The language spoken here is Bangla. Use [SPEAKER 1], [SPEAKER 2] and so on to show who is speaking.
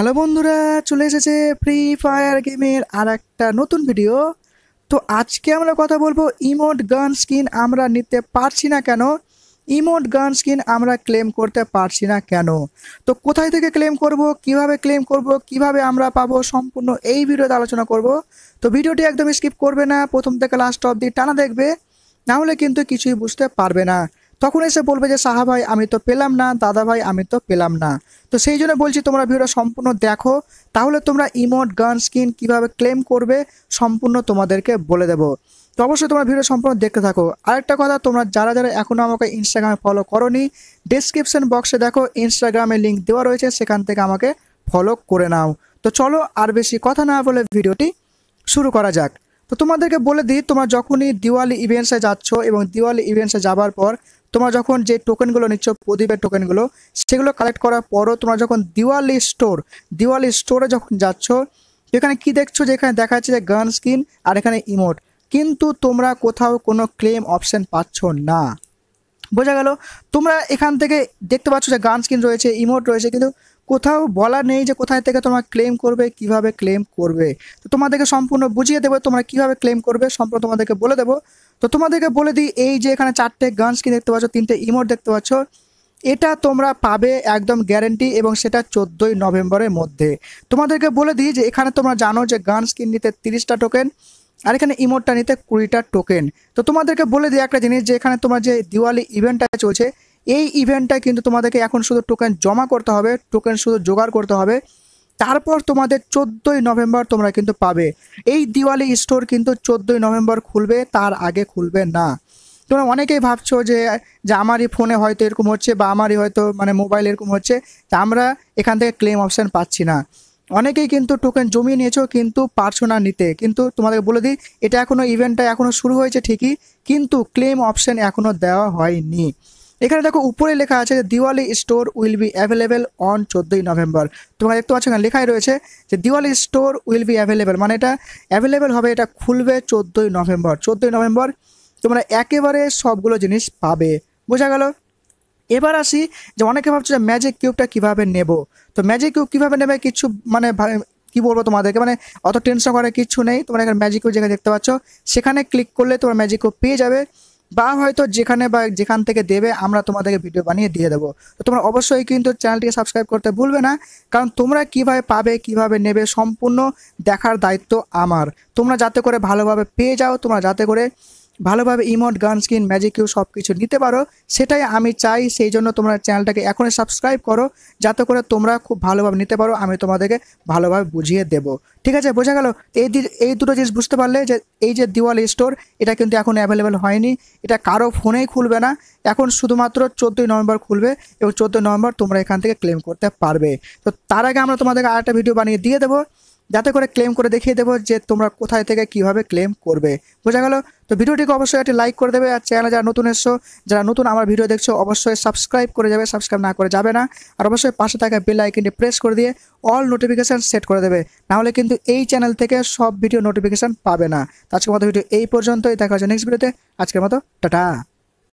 [SPEAKER 1] হ্যালো বন্ধুরা চলে এসেছে ফ্রি ফায়ার গেমের আর একটা নতুন ভিডিও তো আজকে আমরা কথা বলবো ইমোট গান স্কিন আমরা নিতে পারছি না কেন ইমোট গান স্কিন আমরা ক্লেম করতে পারছি না কেন তো কোথায় থেকে ক্লেম করব কিভাবে ক্লেম করব কিভাবে আমরা পাবো সম্পূর্ণ এই ভিডিওতে আলোচনা করব তো ভিডিওটি একদম স্কিপ করবে না প্রথম থেকে লাস্ট অব দি টানা দেখবে না হলে কিন্তু কিছুই বুঝতে পারবে না তখন এসে বলবে যে সাহা ভাই আমি তো পেলাম না দাদা ভাই আমি তো পেলাম না তো সেই জন্য বলছি তোমরা ভিডিওটা সম্পূর্ণ দেখো তাহলে তোমরা ইমোট গান স্কিন কিভাবে ক্লেম করবে সম্পূর্ণ তোমাদেরকে বলে দেবো তো অবশ্যই তোমরা ভিডিও সম্পূর্ণ দেখতে থাকো আরেকটা কথা তোমরা যারা যারা এখনও আমাকে ইনস্টাগ্রামে ফলো করনি ডিসক্রিপশন বক্সে দেখো ইনস্টাগ্রামে লিঙ্ক দেওয়া রয়েছে সেখান থেকে আমাকে ফলো করে নাও তো চলো আর বেশি কথা না বলে ভিডিওটি শুরু করা যাক তো তোমাদেরকে বলে দিই তোমরা যখনই দিওয়ালি ইভেন্টসে যাচ্ছ এবং দিওয়ালি ইভেন্টসে যাবার পর তোমরা যখন যে টোকেনগুলো নিচ্ছ প্রদীপের টোকেনগুলো সেগুলো কালেক্ট করার পরও তোমরা যখন দিওয়ালি স্টোর দিওয়ালি স্টোরে যখন যাচ্ছ এখানে কি দেখছো যে এখানে দেখা যাচ্ছে যে গান স্কিন আর এখানে ইমোট কিন্তু তোমরা কোথাও কোনো ক্লেম অপশান পাচ্ছ না বোঝা গেল তোমরা এখান থেকে দেখতে পাচ্ছ যে গান স্কিন রয়েছে ইমোট রয়েছে কিন্তু কোথাও বলা নেই যে কোথায় থেকে তোমরা ক্লেম করবে কিভাবে ক্লেম করবে তো তোমাদেরকে সম্পূর্ণ বুঝিয়ে দেবো তোমরা কিভাবে ক্লেম করবে সম্পূর্ণ তোমাদেরকে বলে দেবো তো তোমাদেরকে বলে দিই এই যে এখানে চারটে গান স্কিন দেখতে পাচ্ছ তিনটে ইমোট দেখতে পাচ্ছ এটা তোমরা পাবে একদম গ্যারেন্টি এবং সেটা চোদ্দোই নভেম্বরের মধ্যে তোমাদেরকে বলে দিই যে এখানে তোমরা জানো যে গান স্কিন নিতে তিরিশটা টোকেন আর এখানে ইমোটটা নিতে কুড়িটা টোকেন তো তোমাদেরকে বলে দিই একটা জিনিস যে এখানে তোমার যে দিওয়ালি ইভেন্টটা চলছে এই ইভেন্টটা কিন্তু তোমাদেরকে এখন শুধু টোকেন জমা করতে হবে টোকেন শুধু জোগাড় করতে হবে তারপর তোমাদের চোদ্দোই নভেম্বর তোমরা কিন্তু পাবে এই দিওয়ালি স্টোর কিন্তু চোদ্দোই নভেম্বর খুলবে তার আগে খুলবে না তোমরা অনেকেই ভাবছো যে যে আমারই ফোনে হয়তো এরকম হচ্ছে বা আমারই হয়তো মানে মোবাইল এরকম হচ্ছে তা আমরা এখান থেকে ক্লেম অপশান পাচ্ছি না অনেকেই কিন্তু টোকেন জমিয়ে নিয়েছো কিন্তু পারছো না নিতে কিন্তু তোমাদেরকে বলে দিই এটা এখনও ইভেন্টটা এখনও শুরু হয়েছে ঠিকই কিন্তু ক্লেম অপশান এখনও দেওয়া হয়নি এখানে দেখো উপরে লেখা আছে যে Diwali store will be available on চোদ্দোই নভেম্বর তোমরা দেখতে পাচ্ছ এখানে লেখাই রয়েছে যে Diwali store will be available মানে এটা অ্যাভেলেবেল হবে এটা খুলবে চোদ্দোই নভেম্বর চোদ্দোই নভেম্বর তোমরা একেবারে সবগুলো জিনিস পাবে বোঝা গেল এবার আসি যে অনেকে ভাবছে যে ম্যাজিক কিউবটা কীভাবে নেব তো ম্যাজিক কিউব কীভাবে নেবে কিছু মানে কি বলবো তোমাদেরকে মানে অত টেনশন করার কিছু নেই তোমরা এখানে ম্যাজিক কিউব যেখানে দেখতে পাচ্ছ সেখানে ক্লিক করলে তোমরা ম্যাজিক কিউব পেয়ে যাবে বা হয়তো যেখানে বা যেখান থেকে দেবে আমরা তোমাদেরকে ভিডিও বানিয়ে দিয়ে দেবো তো তোমরা অবশ্যই কিন্তু চ্যানেলটিকে সাবস্ক্রাইব করতে ভুলবে না কারণ তোমরা কিভাবে পাবে কিভাবে নেবে সম্পূর্ণ দেখার দায়িত্ব আমার তোমরা যাতে করে ভালোভাবে পেয়ে যাও তোমরা যাতে করে ভালোভাবে ইমোট গান স্ক্রিন ম্যাজিক কিউ সব কিছু নিতে পারো সেটাই আমি চাই সেই জন্য তোমরা চ্যানেলটাকে এখনই সাবস্ক্রাইব করো যাতে করে তোমরা খুব ভালোভাবে নিতে পারো আমি তোমাদেরকে ভালোভাবে বুঝিয়ে দেব ঠিক আছে বোঝা গেল এই এই দুটো জিনিস বুঝতে পারলে যে এই যে দিওয়াল স্টোর এটা কিন্তু এখন অ্যাভেলেবেল হয়নি এটা কারো ফোনেই খুলবে না এখন শুধুমাত্র চোদ্দোই নভেম্বর খুলবে এবং চোদ্দোই নভেম্বর তোমরা এখান থেকে ক্লেম করতে পারবে তো তার আগে আমরা তোমাদেরকে আরেকটা ভিডিও বানিয়ে দিয়ে দেবো যাতে করে ক্লেম করে দেখিয়ে দেবো যে তোমরা কোথায় থেকে কিভাবে ক্লেম করবে বোঝা গেল তো ভিডিওটিকে অবশ্যই একটি লাইক করে দেবে আর চ্যানেলে যারা নতুন এসছো যারা নতুন আমার ভিডিও দেখছো অবশ্যই সাবস্ক্রাইব করে যাবে সাবস্ক্রাইব না করে যাবে না আর অবশ্যই পাশে থাকা বেল আইকনটি প্রেস করে দিয়ে অল নোটিফিকেশান সেট করে দেবে নাহলে কিন্তু এই চ্যানেল থেকে সব ভিডিও নোটিফিকেশান পাবে না আজকের মতো ভিডিও এই পর্যন্তই দেখা হচ্ছে নেক্সট ভিডিওতে আজকের মতো টাটা